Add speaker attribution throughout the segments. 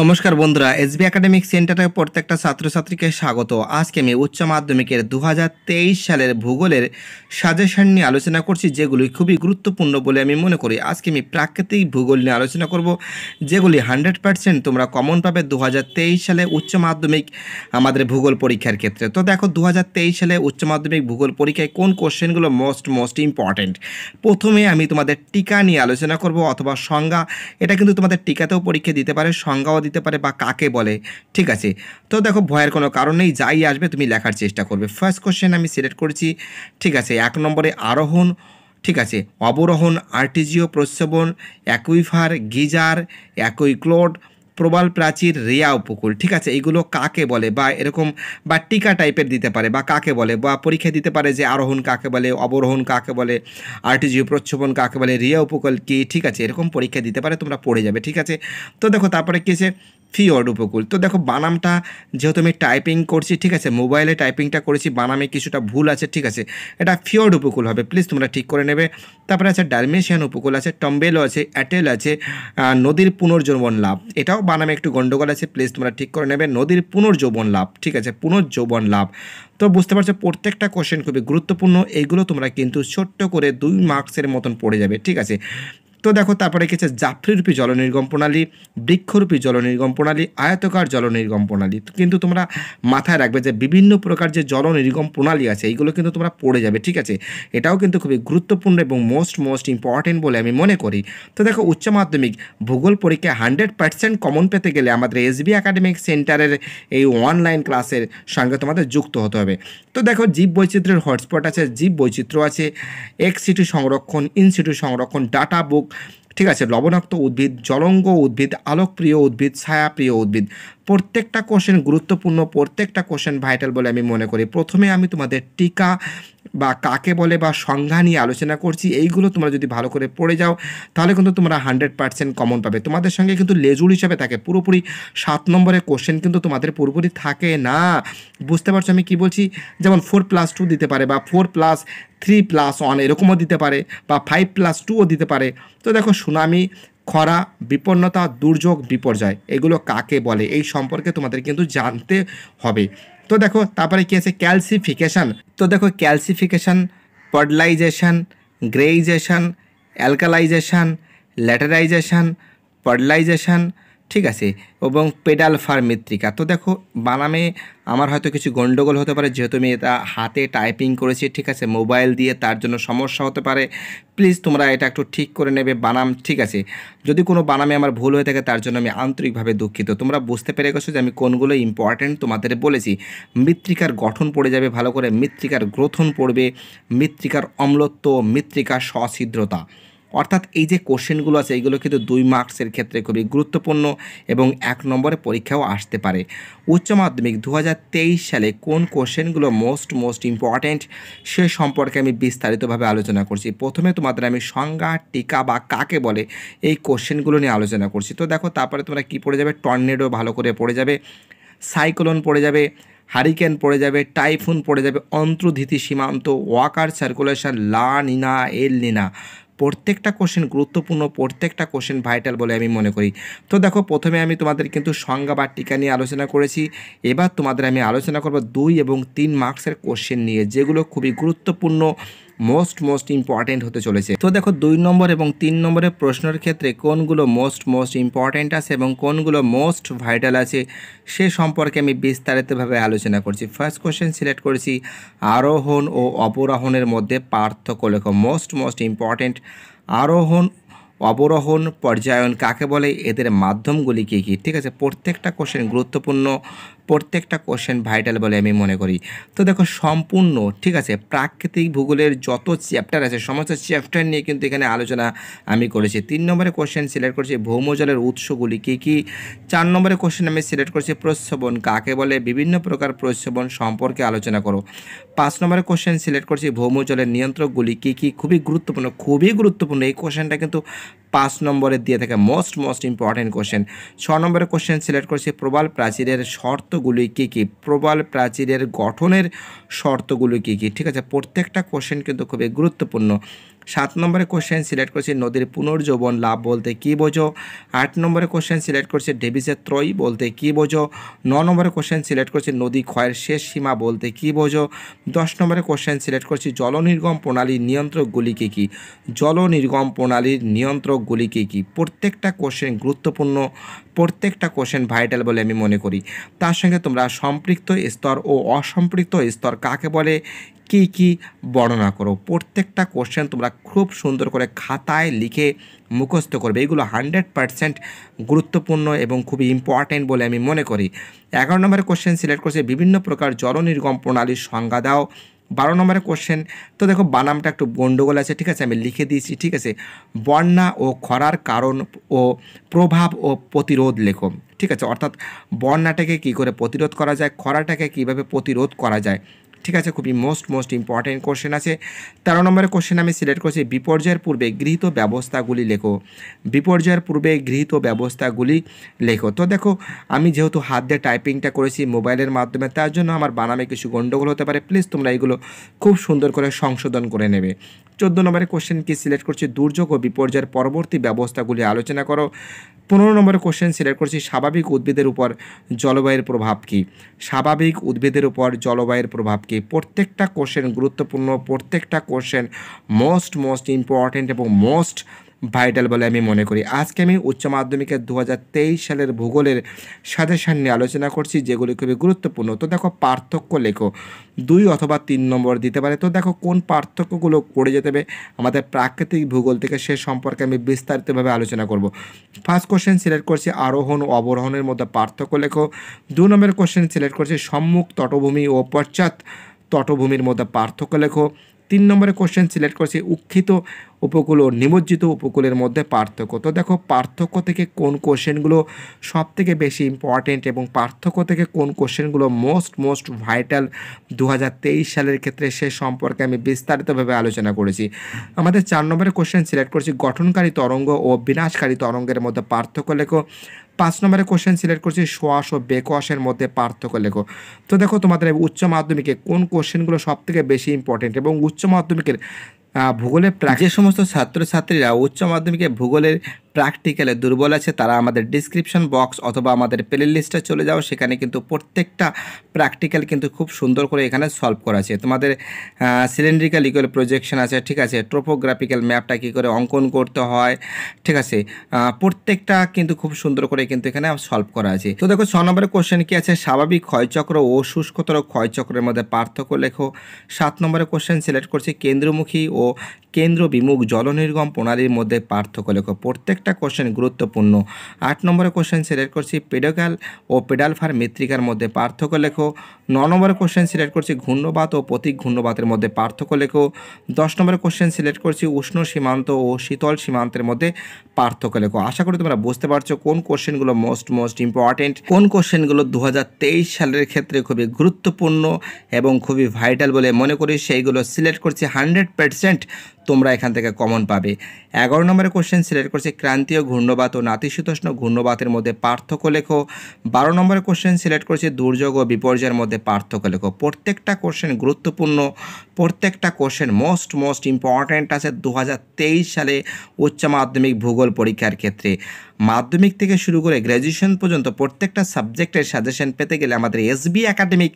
Speaker 1: নমস্কার বন্ধুরা SB academic সেন্টারের প্রত্যেকটা ছাত্রছাত্রীকে স্বাগত আজকে আমি উচ্চ মাধ্যমিকের দু সালের ভূগোলের সাজেশন নিয়ে আলোচনা করছি যেগুলি খুবই গুরুত্বপূর্ণ বলে আমি মনে করি আজকে আমি প্রাকৃতিক ভূগোল নিয়ে আলোচনা করব যেগুলি হান্ড্রেড পারসেন্ট তোমরা কমন পাবে দু সালে উচ্চ মাধ্যমিক আমাদের ভূগোল পরীক্ষার ক্ষেত্রে তো দেখো দু সালে উচ্চ মাধ্যমিক ভূগোল পরীক্ষায় কোন কোশ্চেনগুলো মোস্ট মোস্ট ইম্পর্ট্যান্ট প্রথমে আমি তোমাদের টিকা নিয়ে আলোচনা করব অথবা সংজ্ঞা এটা কিন্তু তোমাদের টিকাতেও পরীক্ষা দিতে পারে সংজ্ঞা পাওয়া দিতে পারে বা কাকে বলে ঠিক আছে তো দেখো ভয়ের কোনো কারণ নেই যাই আসবে তুমি লেখার চেষ্টা করবে ফার্স্ট কোশ্চেন আমি সিলেক্ট করেছি ঠিক আছে এক নম্বরে আরোহণ ঠিক আছে অবরোহণ আর্টিজিও প্রস্রবণ অ্যাকুইফার গিজার অ্যাকুইক্লোড প্রবাল প্রাচীর রেয়া উপকূল ঠিক আছে এগুলো কাকে বলে বা এরকম বা টিকা টাইপের দিতে পারে বা কাকে বলে বা পরীক্ষা দিতে পারে যে আরোহণ কাকে বলে অবরোহণ কাকে বলে আরটিজিও প্রচ্ছবন কাকে বলে রিয়া উপকূল কী ঠিক আছে এরকম পরীক্ষা দিতে পারে তোমরা পড়ে যাবে ঠিক আছে তো দেখো তারপরে কী ফিওর্ড উপকূল তো দেখো বানামটা যেহেতু আমি টাইপিং করছি ঠিক আছে মোবাইলে টাইপিংটা করেছি বানামে কিছুটা ভুল আছে ঠিক আছে এটা ফিওর্ড উপকূল হবে প্লিজ তোমরা ঠিক করে নেবে তারপরে আছে ডালমেশিয়ান উপকূল আছে টম্বেলো আছে অ্যাটেল আছে নদীর পুনর্জৌবন লাভ এটাও বানামে একটু গণ্ডগোল আছে প্লিজ তোমরা ঠিক করে নেবে নদীর পুনর্জৌবন লাভ ঠিক আছে পুনর্জৌবন লাভ তো বুঝতে পারছো প্রত্যেকটা কোশ্চেন খুবই গুরুত্বপূর্ণ এইগুলো তোমরা কিন্তু ছোট্ট করে দুই মার্কসের মতন পড়ে যাবে ঠিক আছে তো দেখো তারপরে কিছু জাফরিরূপী জলনির্গম প্রণালী বৃক্ষরূপী জলনির্গম প্রণালী আয়তকার জলনির্গম প্রণালী কিন্তু তোমরা মাথায় রাখবে যে বিভিন্ন প্রকার যে জলনির্গম প্রণালী আছে এইগুলো কিন্তু তোমরা পড়ে যাবে ঠিক আছে এটাও কিন্তু খুবই গুরুত্বপূর্ণ এবং মোস্ট মোস্ট ইম্পর্টেন্ট বলে আমি মনে করি তো দেখো উচ্চ মাধ্যমিক ভূগোল পরীক্ষায় হান্ড্রেড পার্সেন্ট কমন পেতে গেলে আমাদের এসবি একাডেমিক সেন্টারের এই অনলাইন ক্লাসের সঙ্গে তোমাদের যুক্ত হতে হবে তো দেখো জীব বৈচিত্র্যের হটস্পট আছে জীব বৈচিত্র্য আছে এক্স সংরক্ষণ ইন সংরক্ষণ ডাটা বুক ঠিক আছে লবণাক্ত উদ্ভিদ জলঙ্গ উদ্ভিদ আলোকপ্রিয় উদ্ভিদ ছায়াপ্রিয় উদ্ভিদ প্রত্যেকটা কোশ্চেন গুরুত্বপূর্ণ প্রত্যেকটা কোশ্চেন ভাইটাল বলে আমি মনে করি প্রথমে আমি তোমাদের টিকা বা কাকে বলে বা সংজ্ঞা নিয়ে আলোচনা করছি এইগুলো তোমরা যদি ভালো করে পড়ে যাও তাহলে কিন্তু তোমরা হান্ড্রেড পার্সেন্ট কমন পাবে তোমাদের সঙ্গে কিন্তু লেজুর হিসাবে থাকে পুরোপুরি সাত নম্বরের কোশ্চেন কিন্তু তোমাদের পুরোপুরি থাকে না বুঝতে পারছো আমি কি বলছি যেমন ফোর প্লাস টু দিতে পারে বা four plus three plus one এরকমও দিতে পারে বা ফাইভ প্লাস টুও দিতে পারে তো দেখো সুনামি খরা বিপন্নতা দুর্যোগ বিপর্যয় এগুলো কাকে বলে এই সম্পর্কে তোমাদের কিন্তু জানতে হবে তো দেখো তারপরে কী আছে ক্যালসিফিকেশান তো দেখো ক্যালসিফিকেশান পডলাইজেশান গ্রেইজেশান অ্যালকালাইজেশান ল্যাটারাইজেশান পডলাইজেশান ঠিক আছে এবং পেডাল ফার মৃত্তিকা তো দেখো বানামে আমার হয়তো কিছু গণ্ডগোল হতে পারে যেহেতু আমি এটা হাতে টাইপিং করেছি ঠিক আছে মোবাইল দিয়ে তার জন্য সমস্যা হতে পারে প্লিজ তোমরা এটা একটু ঠিক করে নেবে বানাম ঠিক আছে যদি কোনো বানামে আমার ভুল হয়ে থাকে তার জন্য আমি আন্তরিকভাবে দুঃখিত তোমরা বুঝতে পেরে গেছো যে আমি কোনগুলো ইম্পর্ট্যান্ট তোমাদের বলেছি মৃত্তিকার গঠন পড়ে যাবে ভালো করে মৃত্তিকার গ্রথন পড়বে মৃত্তিকার অম্লত্ব মৃত্তিকার সছিদ্রতা অর্থাৎ এই যে কোশ্চেনগুলো আছে এইগুলো কিন্তু দুই মার্কসের ক্ষেত্রে খুবই গুরুত্বপূর্ণ এবং এক নম্বরে পরীক্ষাও আসতে পারে উচ্চ মাধ্যমিক দু সালে কোন কোশ্চেনগুলো মোস্ট মোস্ট ইম্পর্ট্যান্ট সে সম্পর্কে আমি বিস্তারিতভাবে আলোচনা করছি প্রথমে তোমাদের আমি সংজ্ঞা টিকা বা কাকে বলে এই কোশ্চেনগুলো নিয়ে আলোচনা করছি তো দেখো তারপরে তোমরা কি পড়ে যাবে টর্নেডো ভালো করে পড়ে যাবে সাইক্লোন পড়ে যাবে হারিকেন পড়ে যাবে টাইফুন পড়ে যাবে অন্তর্ধিতি সীমান্ত ওয়াকার সার্কুলেশন লা নিনা এল নিনা প্রত্যেকটা কোশ্চেন গুরুত্বপূর্ণ প্রত্যেকটা কোশ্চেন ভাইটাল বলে আমি মনে করি তো দেখো প্রথমে আমি তোমাদের কিন্তু সংজ্ঞা বা টিকা নিয়ে আলোচনা করেছি এবার তোমাদের আমি আলোচনা করব দুই এবং তিন মার্কসের কোশ্চেন নিয়ে যেগুলো খুবই গুরুত্বপূর্ণ মোস্ট মোস্ট ইম্পর্টেন্ট হতে চলেছে তো দেখো দুই নম্বর এবং তিন নম্বরের প্রশ্নের ক্ষেত্রে কোনগুলো মোস্ট মোস্ট ইম্পর্টেন্ট আছে এবং কোনগুলো মোস্ট ভাইটাল আছে সে সম্পর্কে আমি বিস্তারিতভাবে আলোচনা করছি ফার্স্ট কোশ্চেন সিলেক্ট করেছি আরোহণ ও অবরোহণের মধ্যে পার্থক্য লেখো মোস্ট মোস্ট ইম্পর্টেন্ট আরোহণ অবরোহণ পর্যায়ন কাকে বলে এদের মাধ্যমগুলি কী কী ঠিক আছে প্রত্যেকটা কোশ্চেন গুরুত্বপূর্ণ প্রত্যেকটা কোশ্চেন ভাইটাল বলে আমি মনে করি তো দেখো সম্পূর্ণ ঠিক আছে প্রাকৃতিক ভূগোলের যত চ্যাপ্টার আছে সমস্ত চ্যাপ্টার নিয়ে কিন্তু এখানে আলোচনা আমি করেছি তিন নম্বরে কোশ্চেন সিলেক্ট করেছি ভৌমজলের উৎসগুলি কী কী চার নম্বরে কোশ্চেন আমি সিলেক্ট করেছি প্রস্রবণ কাকে বলে বিভিন্ন প্রকার প্রস্রবণ সম্পর্কে আলোচনা করো পাঁচ নম্বরে কোশ্চেন সিলেক্ট করেছি ভৌমজলের নিয়ন্ত্রকগুলি কী কী খুবই গুরুত্বপূর্ণ খুবই গুরুত্বপূর্ণ এই কোশ্চেনটা কিন্তু পাঁচ নম্বরে দিয়ে থাকে মোস্ট মোস্ট ইম্পর্টেন্ট কোশ্চেন ছ নম্বরে কোশ্চেন সিলেক্ট করেছি প্রবাল প্রাচীরের শর্ত শর্তগুলি কী কী প্রবাল প্রাচীরের গঠনের শর্তগুলি কী কী ঠিক আছে প্রত্যেকটা কোশ্চেন কিন্তু খুবই গুরুত্বপূর্ণ সাত নম্বরে কোশ্চেন সিলেক্ট করছি নদীর পুনর্জীবন লাভ বলতে কি বোঝো আট নম্বরে কোশ্চেন সিলেক্ট করছে ডেভিসের ত্রয়ী বলতে কি বোঝো ন নম্বরে কোশ্চেন সিলেক্ট করছে নদী ক্ষয়ের শেষ সীমা বলতে কি বোঝো দশ নম্বরে কোশ্চেন সিলেক্ট করছি জল নির্গম প্রণালীর নিয়ন্ত্রকগুলি কী কী জল নির্গম প্রণালীর নিয়ন্ত্রকগুলি কী কী প্রত্যেকটা কোশ্চেন গুরুত্বপূর্ণ প্রত্যেকটা কোশ্চেন ভাইটাল বলে আমি মনে করি তার সঙ্গে তোমরা সম্পৃক্ত স্তর ও অসম্পৃক্ত স্তর কাকে বলে কি কি বর্ণনা করো প্রত্যেকটা কোশ্চেন তোমরা খুব সুন্দর করে খাতায় লিখে মুখস্থ করবে এগুলো হান্ড্রেড পারসেন্ট গুরুত্বপূর্ণ এবং খুবই ইম্পর্ট্যান্ট বলে আমি মনে করি এগারো নম্বরের কোশ্চেন সিলেক্ট করছে বিভিন্ন প্রকার জলনির্গম প্রণালীর সংজ্ঞা দাও বারো নম্বরের কোশ্চেন তো দেখো বানামটা একটু গণ্ডগোল আছে ঠিক আছে আমি লিখে দিয়েছি ঠিক আছে বন্যা ও খরার কারণ ও প্রভাব ও প্রতিরোধ লেখো ঠিক আছে অর্থাৎ বন্যাটাকে কি করে প্রতিরোধ করা যায় খরাটাকে কিভাবে প্রতিরোধ করা যায় ঠিক আছে খুবই মোস্ট মোস্ট ইম্পর্টেন্ট কোশ্চেন আছে তেরো নম্বরের কোশ্চেন আমি সিলেক্ট করছি বিপর্যয়ের পূর্বে গৃহীত ব্যবস্থাগুলি লেখো বিপর্যয়ের পূর্বে গৃহীত ব্যবস্থাগুলি লেখো তো দেখো আমি যেহেতু হাত দিয়ে টাইপিংটা করেছি মোবাইলের মাধ্যমে তার জন্য আমার বানামে কিছু গণ্ডগোল হতে পারে প্লিজ তোমরা এগুলো খুব সুন্দর করে সংশোধন করে নেবে চোদ্দো নম্বরের কোশ্চেন কি সিলেক্ট করছি দুর্যোগ ও বিপর্যয়ের পরবর্তী ব্যবস্থাগুলি আলোচনা করো পনেরো নম্বরের কোশ্চেন সিলেক্ট করছি স্বাভাবিক উদ্ভিদের উপর জলবায়ুর প্রভাব কী স্বাভাবিক উদ্ভিদের উপর জলবায়ুর প্রভাব কী কি প্রত্যেকটা কোশ্চেন গুরুত্বপূর্ণ প্রত্যেকটা কোশ্চেন মোস্ট মোস্ট ইম্পর্টেন্ট এবং মোস্ট ভাইটাল বলে আমি মনে করি আজকে আমি উচ্চ মাধ্যমিকের দু সালের ভূগোলের সাথে সামনে আলোচনা করছি যেগুলি খুবই গুরুত্বপূর্ণ তো দেখো পার্থক্য লেখো দুই অথবা তিন নম্বর দিতে পারে তো দেখো কোন পার্থক্যগুলো করে যেতে হবে আমাদের প্রাকৃতিক ভূগোল থেকে সে সম্পর্কে আমি বিস্তারিতভাবে আলোচনা করব ফার্স্ট কোশ্চেন সিলেক্ট করছি আরোহণ ও অবরোহণের মধ্যে পার্থক্য লেখো দু নম্বর কোশ্চেন সিলেক্ট করছি সম্মুখ তটভূমি ও পশ্চাৎ তটভূমির মধ্যে পার্থক্য লেখো তিন নম্বরে কোশ্চেন সিলেক্ট করছি উক্ষিত উপকূল ও নিমজ্জিত উপকূলের মধ্যে পার্থক্য তো দেখো পার্থক্য থেকে কোন কোশ্চেনগুলো সব থেকে বেশি ইম্পর্টেন্ট এবং পার্থক্য থেকে কোন কোশ্চেনগুলো মোস্ট মোস্ট ভাইটাল দু সালের ক্ষেত্রে সে সম্পর্কে আমি বিস্তারিতভাবে আলোচনা করেছি আমাদের চার নম্বরে কোশ্চেন সিলেক্ট করছি গঠনকারী তরঙ্গ ও বিনাশকারী তরঙ্গের মধ্যে পার্থক্য লেখো পাঁচ নম্বরে কোশ্চেন সিলেক্ট করছি সোয়াস ও বেকোয়াসের মধ্যে পার্থক্য লেখো তো দেখো তোমাদের উচ্চ মাধ্যমিকে কোন কোশ্চেনগুলো সব থেকে বেশি ইম্পর্টেন্ট এবং উচ্চ মাধ্যমিকের ভূগোলের যে সমস্ত ছাত্রছাত্রীরা উচ্চ মাধ্যমিকে ভূগোলের প্র্যাকটিক্যালে দুর্বল আছে তারা আমাদের ডিসক্রিপশন বক্স অথবা আমাদের প্লে লিস্টে চলে যাও সেখানে কিন্তু প্রত্যেকটা প্র্যাকটিক্যাল কিন্তু খুব সুন্দর করে এখানে সলভ করা আছে তোমাদের সিলিন্ড্রিক্যাল ইকুয়াল প্রজেকশন আছে ঠিক আছে ট্রোপোগ্রাফিক্যাল ম্যাপটা কী করে অঙ্কন করতে হয় ঠিক আছে প্রত্যেকটা কিন্তু খুব সুন্দর করে কিন্তু এখানে সলভ করা আছে তো দেখো ছ নম্বরের কোশ্চেন কী আছে স্বাভাবিক ক্ষয়চক্র ও শুষ্কতর ক্ষয়চক্রের মধ্যে পার্থক্য লেখো সাত নম্বরের কোশ্চেন সিলেক্ট করছি কেন্দ্রমুখী ও কেন্দ্র বিমুখ জলনির্গম প্রণালীর মধ্যে পার্থক্য লেখো প্রত্যেকটা কোশ্চেন গুরুত্বপূর্ণ আট নম্বরে কোশ্চেন সিলেক্ট করছি পেডোগাল ও পেডালফার মৃত্তিকার মধ্যে পার্থক্য লেখো ন নম্বরে কোশ্চেন সিলেক্ট করছি ঘূর্ণবাত ও প্রতীক ঘূর্ণবাতের মধ্যে পার্থক্য লেখো দশ নম্বরে কোশ্চেন সিলেক্ট করছি উষ্ণ সীমান্ত ও শীতল সীমান্তের মধ্যে পার্থক্য লেখো আশা করি তোমরা বুঝতে পারছো কোন কোশ্চেনগুলো মোস্ট মোস্ট ইম্পর্টেন্ট কোন কোশ্চেনগুলো দু সালের ক্ষেত্রে খুবই গুরুত্বপূর্ণ এবং খুবই ভাইটাল বলে মনে করি সেইগুলো সিলেক্ট করছি হান্ড্রেড পার্সেন্ট তোমরা এখান থেকে কমন পাবে এগারো নম্বরের কোশ্চেন সিলেক্ট করছে ক্রান্তীয় ঘূর্ণবাত ও নাতিশীতোষ্ণ ঘূর্ণবাতের মধ্যে পার্থক্য লেখো বারো নম্বরের কোশ্চেন সিলেক্ট করেছে দুর্যোগ ও বিপর্যয়ের মধ্যে পার্থক্য লেখো প্রত্যেকটা কোশ্চেন গুরুত্বপূর্ণ প্রত্যেকটা কোশ্চেন মোস্ট মোস্ট ইম্পর্ট্যান্ট আছে দু সালে উচ্চ মাধ্যমিক ভূগোল পরীক্ষার ক্ষেত্রে মাধ্যমিক থেকে শুরু করে গ্র্যাজুয়েশন পর্যন্ত প্রত্যেকটা সাবজেক্টের সাজেশন পেতে গেলে আমাদের এসবি একাডেমিক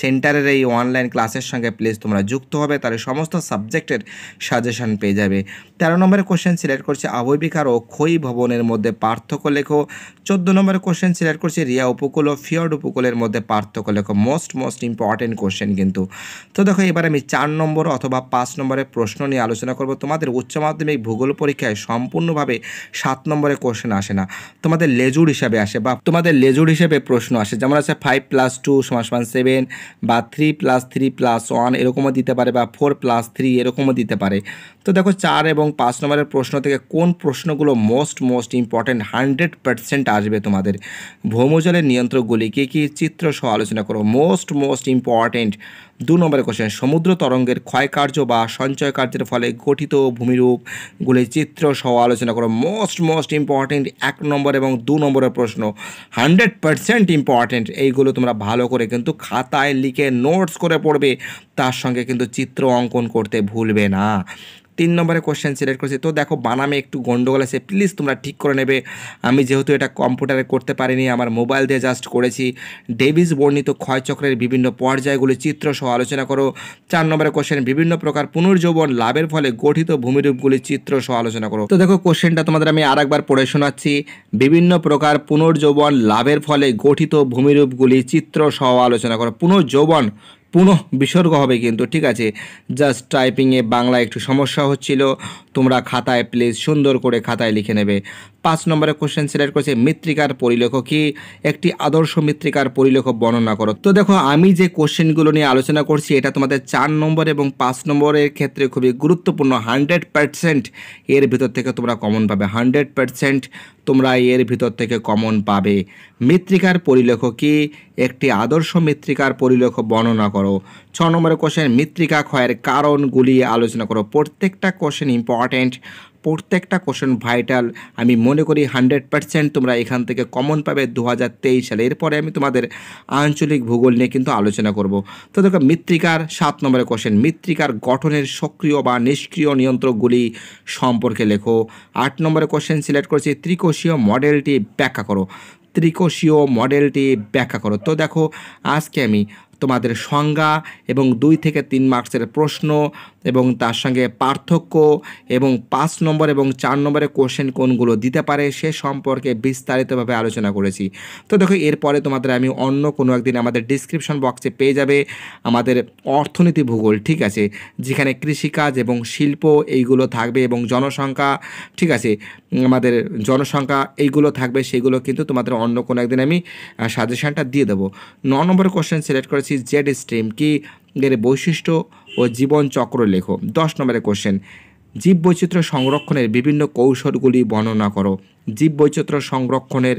Speaker 1: সেন্টারের এই অনলাইন ক্লাসের সঙ্গে প্লিজ তোমরা যুক্ত হবে তাহলে সমস্ত সাবজেক্টের সাজেশন পেয়ে যাবে তেরো নম্বরের কোশ্চেন সিলেক্ট করছে আবৈবিক ও ক্ষয়ী ভবনের মধ্যে পার্থক্য লেখো চোদ্দ নম্বরের কোশ্চেন সিলেক্ট করছি রিয়া উপকূল ও ফিয়র্ড উপকূলের মধ্যে পার্থক্য লেখো মোস্ট মোস্ট ইম্পর্টেন্ট কোশ্চেন কিন্তু তো দেখো এবার আমি চার নম্বর অথবা পাঁচ নম্বরের প্রশ্ন নিয়ে আলোচনা করব তোমাদের উচ্চ মাধ্যমিক ভূগোল পরীক্ষায় সম্পূর্ণভাবে সাত নম্বরের কোশ্চেন আসে না তোমাদের লেজুর হিসাবে আসে বা তোমাদের লেজুর হিসেবে প্রশ্ন আসে যেমন আছে ফাইভ প্লাস টু সমান সমান সেভেন বা three plus three plus one এরকমও দিতে পারে বা ফোর প্লাস থ্রি এরকমও দিতে পারে তো দেখো চার এবং পাঁচ নম্বরের প্রশ্ন থেকে কোন প্রশ্নগুলো most most important hundred percent আসবে তোমাদের ভৌমজলের নিয়ন্ত্রকগুলি কী কী চিত্র সহ আলোচনা করো মোস্ট মোস্ট ইম্পর্টেন্ট দু নম্বরের কোশ্চেন সমুদ্র তরঙ্গের ক্ষয়কার্য বা সঞ্চয় কার্যের ফলে গঠিত ভূমিরূপগুলির চিত্র সহ আলোচনা করো মোস্ট মোস্ট ইম্পর্টেন্ট এক নম্বর এবং দু নম্বরের প্রশ্ন হান্ড্রেড পারসেন্ট ইম্পর্টেন্ট এইগুলো তোমরা ভালো করে কিন্তু খাতায় লিখে নোটস করে পড়বে তার সঙ্গে কিন্তু চিত্র অঙ্কন করতে ভুলবে না তিন নম্বরে কোশ্চেন সিলেক্ট করেছি তো দেখো বানামে একটু গন্ডগোল আছে প্লিজ তোমরা ঠিক করে নেবে আমি যেহেতু এটা কম্পিউটারে করতে পারিনি আমার মোবাইল দিয়ে জাস্ট করেছি ডেভিস বর্ণিত ক্ষয়চক্রের বিভিন্ন পর্যায়গুলি চিত্র সহ আলোচনা করো চার নম্বরে কোশ্চেন বিভিন্ন প্রকার পুনর্জীবন লাভের ফলে গঠিত ভূমিরূপগুলি চিত্র সহ আলোচনা করো তো দেখো কোশ্চেনটা তোমাদের আমি আর একবার পড়ে শোনাচ্ছি বিভিন্ন প্রকার পুনর্জৌবন লাভের ফলে গঠিত ভূমিরূপগুলি চিত্র সহ আলোচনা করো পুনর্জৌবন পুনঃ বিসর্গ হবে কিন্তু ঠিক আছে জাস্ট টাইপিংয়ে বাংলা একটু সমস্যা হচ্ছিল তোমরা খাতায় প্লিজ সুন্দর করে খাতায় লিখে নেবে পাঁচ নম্বরের কোশ্চেন সিলেক্ট করেছে মৃত্তিকার পরিলেখ কি একটি আদর্শ মৃত্তিকার পরিলেখ বর্ণনা করো তো দেখো আমি যে কোশ্চেনগুলো নিয়ে আলোচনা করছি এটা তোমাদের চার নম্বর এবং পাঁচ নম্বরের ক্ষেত্রে খুবই গুরুত্বপূর্ণ হান্ড্রেড পার্সেন্ট এর ভিতর থেকে তোমরা কমন পাবে হান্ড্রেড পার্সেন্ট তোমরা এর ভিতর থেকে কমন পাবে মৃত্তিকার পরিলেখ কি একটি আদর্শ মৃত্তিকার পরিলেখ বর্ণনা করো ছ নম্বরের কোশ্চেন মৃত্তিকা ক্ষয়ের কারণগুলি আলোচনা করো প্রত্যেকটা কোশ্চেন ইম্পর্ট্যান্ট প্রত্যেকটা কোশ্চেন ভাইটাল আমি মনে করি হান্ড্রেড পার্সেন্ট তোমরা এখান থেকে কমন পাবে দু হাজার তেইশ সালে এরপরে আমি তোমাদের আঞ্চলিক ভূগোল নিয়ে কিন্তু আলোচনা করব তো দেখো মৃত্তিকার সাত নম্বরের কোশ্চেন মৃত্তিকার গঠনের সক্রিয় বা নিষ্ক্রিয় নিয়ন্ত্রকগুলি সম্পর্কে লেখো আট নম্বরের কোশ্চেন সিলেক্ট করেছি ত্রিকোষীয় মডেলটি ব্যাখ্যা করো ত্রিকোষীয় মডেলটি ব্যাখ্যা করো তো দেখো আজকে আমি তোমাদের সংজ্ঞা এবং দুই থেকে তিন মার্কসের প্রশ্ন এবং তার সঙ্গে পার্থক্য এবং পাঁচ নম্বর এবং চার নম্বরে কোশ্চেন কোনগুলো দিতে পারে সে সম্পর্কে বিস্তারিতভাবে আলোচনা করেছি তো দেখো এরপরে তোমাদের আমি অন্য কোনো একদিন আমাদের ডিসক্রিপশন বক্সে পেয়ে যাবে আমাদের অর্থনীতি ভূগোল ঠিক আছে যেখানে কৃষিকাজ এবং শিল্প এইগুলো থাকবে এবং জনসংখ্যা ঠিক আছে আমাদের জনসংখ্যা এইগুলো থাকবে সেগুলো কিন্তু তোমাদের অন্য কোনো একদিন আমি সাজেশানটা দিয়ে দেবো ন নম্বর কোশ্চেন সিলেক্ট করেছি সি জেড স্ট্রিম কি এর বৈশিষ্ট্য ও জীবন চক্র লেখো দশ নম্বরের কোশ্চেন জীববৈচিত্র্য সংরক্ষণের বিভিন্ন কৌশলগুলি বর্ণনা করো জীববৈচিত্র্য সংরক্ষণের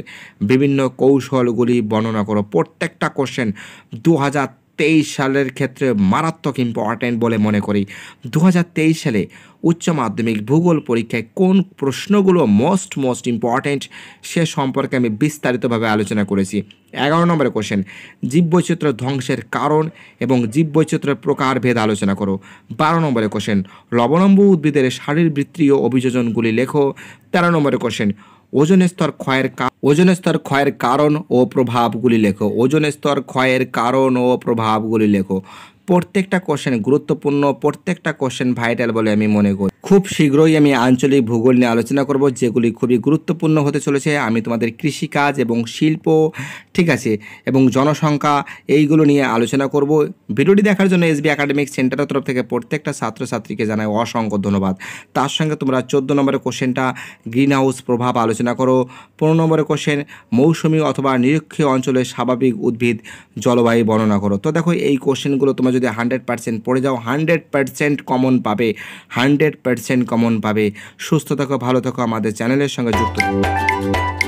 Speaker 1: বিভিন্ন কৌশলগুলি বর্ণনা করো প্রত্যেকটা কোশ্চেন দু হাজার তেইশ সালের ক্ষেত্রে মারাত্মক ইম্পর্ট্যান্ট বলে মনে করি দু সালে উচ্চ মাধ্যমিক ভূগোল পরীক্ষায় কোন প্রশ্নগুলো মোস্ট মোস্ট ইম্পর্ট্যান্ট সে সম্পর্কে আমি বিস্তারিতভাবে আলোচনা করেছি এগারো নম্বরে কোশ্চেন জীববৈচিত্র্য ধ্বংসের কারণ এবং জীববৈচিত্র্যের প্রকারভেদ আলোচনা করো বারো নম্বরে কোশ্চেন লবণম্ব উদ্ভিদের শারীরবৃত্তীয় অভিযোজনগুলি লেখো তেরো নম্বরে কোশ্চেন ওজন স্তর ক্ষয়ের ওজন স্তর ক্ষয়ের কারণ ও প্রভাবগুলি লেখো ওজন স্তর ক্ষয়ের কারণ ও প্রভাবগুলি লেখো প্রত্যেকটা কোশ্চেন গুরুত্বপূর্ণ প্রত্যেকটা কোশ্চেন ভাইটাল বলে আমি মনে করি খুব শীঘ্রই আমি আঞ্চলিক ভূগোল নিয়ে আলোচনা করব যেগুলি খুবই গুরুত্বপূর্ণ হতে চলেছে আমি তোমাদের কৃষিকাজ এবং শিল্প ঠিক আছে এবং জনসংখ্যা এইগুলো নিয়ে আলোচনা করব ভিডিওটি দেখার জন্য এসবি একাডেমিক সেন্টারের তরফ থেকে প্রত্যেকটা ছাত্রছাত্রীকে জানাই অসংখ্য ধন্যবাদ তার সঙ্গে তোমরা চোদ্দো নম্বরের কোশ্চেনটা গ্রিন হাউস প্রভাব আলোচনা করো পনেরো নম্বরের কোশ্চেন মৌসুমি অথবা নিরক্ষীয় অঞ্চলের স্বাভাবিক উদ্ভিদ জলবায়ু বর্ণনা করো তো দেখো এই কোশ্চেনগুলো তোমরা যদি হান্ড্রেড পার্সেন্ট পড়ে যাও হান্ড্রেড পার্সেন্ট কমন পাবে হান্ড্রেড সেন্ট কমন পাবে সুস্থ থাকো ভালো থাকো আমাদের চ্যানেলের সঙ্গে যুক্ত